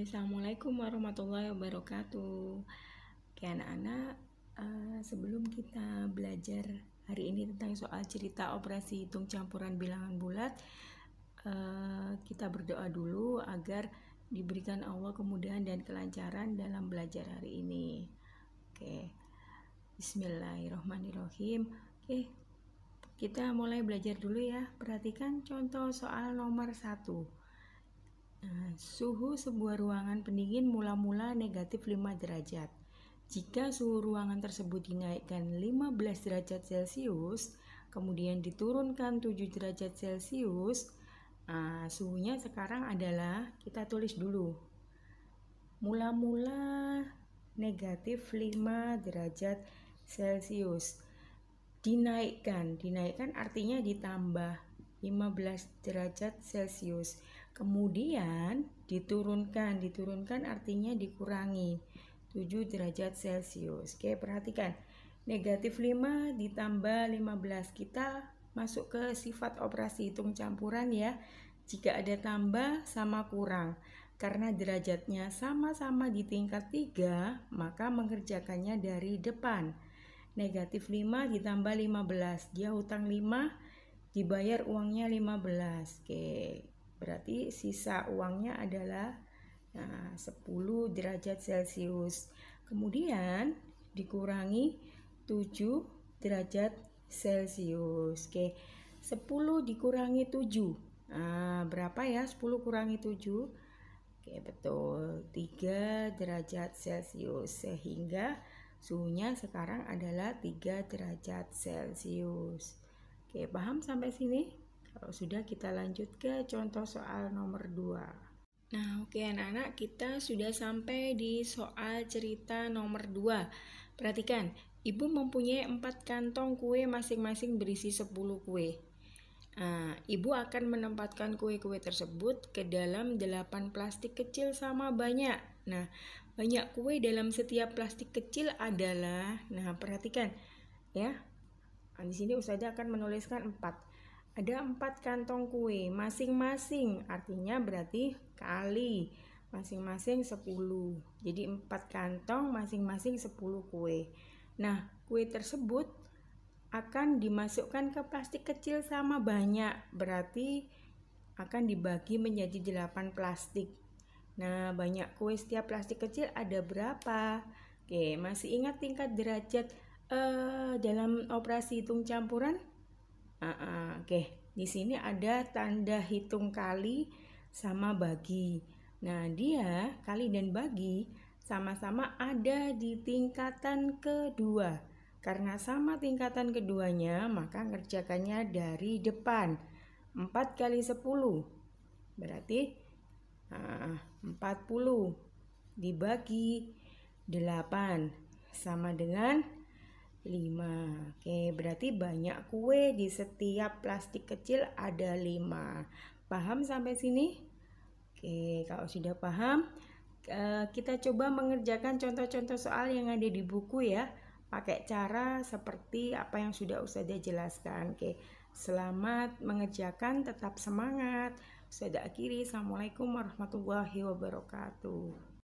Assalamualaikum warahmatullahi wabarakatuh Oke anak-anak, eh, sebelum kita belajar hari ini tentang soal cerita operasi hitung campuran bilangan bulat eh, Kita berdoa dulu agar diberikan Allah kemudahan dan kelancaran dalam belajar hari ini Oke, Bismillahirrahmanirrahim Oke, kita mulai belajar dulu ya Perhatikan contoh soal nomor 1 Nah, suhu sebuah ruangan pendingin mula-mula negatif 5 derajat. Jika suhu ruangan tersebut dinaikkan 15 derajat Celcius, kemudian diturunkan 7 derajat Celcius, uh, suhunya sekarang adalah, kita tulis dulu, mula-mula negatif 5 derajat Celcius. Dinaikkan, dinaikkan artinya ditambah 15 derajat Celcius. Kemudian diturunkan, diturunkan artinya dikurangi 7 derajat Celcius. Oke, perhatikan. Negatif 5 ditambah 15. Kita masuk ke sifat operasi hitung campuran ya. Jika ada tambah sama kurang. Karena derajatnya sama-sama di tingkat 3, maka mengerjakannya dari depan. Negatif 5 ditambah 15. Dia hutang 5, dibayar uangnya 15 oke berarti sisa uangnya adalah nah, 10 derajat celcius kemudian dikurangi 7 derajat celcius oke 10 dikurangi 7 nah, berapa ya 10 kurangi 7 oke betul 3 derajat celcius sehingga suhunya sekarang adalah 3 derajat celcius Oke, paham sampai sini? Kalau sudah kita lanjut ke contoh soal nomor 2. Nah, oke anak-anak, kita sudah sampai di soal cerita nomor 2. Perhatikan, ibu mempunyai 4 kantong kue masing-masing berisi 10 kue. Nah, ibu akan menempatkan kue-kue tersebut ke dalam 8 plastik kecil sama banyak. Nah, banyak kue dalam setiap plastik kecil adalah, nah perhatikan ya, Nah, di sini Ustazah akan menuliskan empat Ada empat kantong kue masing-masing, artinya berarti kali masing-masing 10. Jadi empat kantong masing-masing 10 kue. Nah, kue tersebut akan dimasukkan ke plastik kecil sama banyak, berarti akan dibagi menjadi 8 plastik. Nah, banyak kue setiap plastik kecil ada berapa? Oke, masih ingat tingkat derajat uh, dalam operasi hitung campuran uh, uh, oke okay. di sini ada tanda hitung kali sama bagi nah dia kali dan bagi sama-sama ada di tingkatan kedua karena sama tingkatan keduanya maka ngerjakannya dari depan 4 kali 10 berarti ah, uh, 40 dibagi 8 sama dengan 5. Oke, berarti banyak kue di setiap plastik kecil ada 5. Paham sampai sini? Oke, kalau sudah paham, eh, kita coba mengerjakan contoh-contoh soal yang ada di buku ya. Pakai cara seperti apa yang sudah Ustazah jelaskan. Oke, selamat mengerjakan, tetap semangat. Ustazah akhiri, Assalamualaikum warahmatullahi wabarakatuh.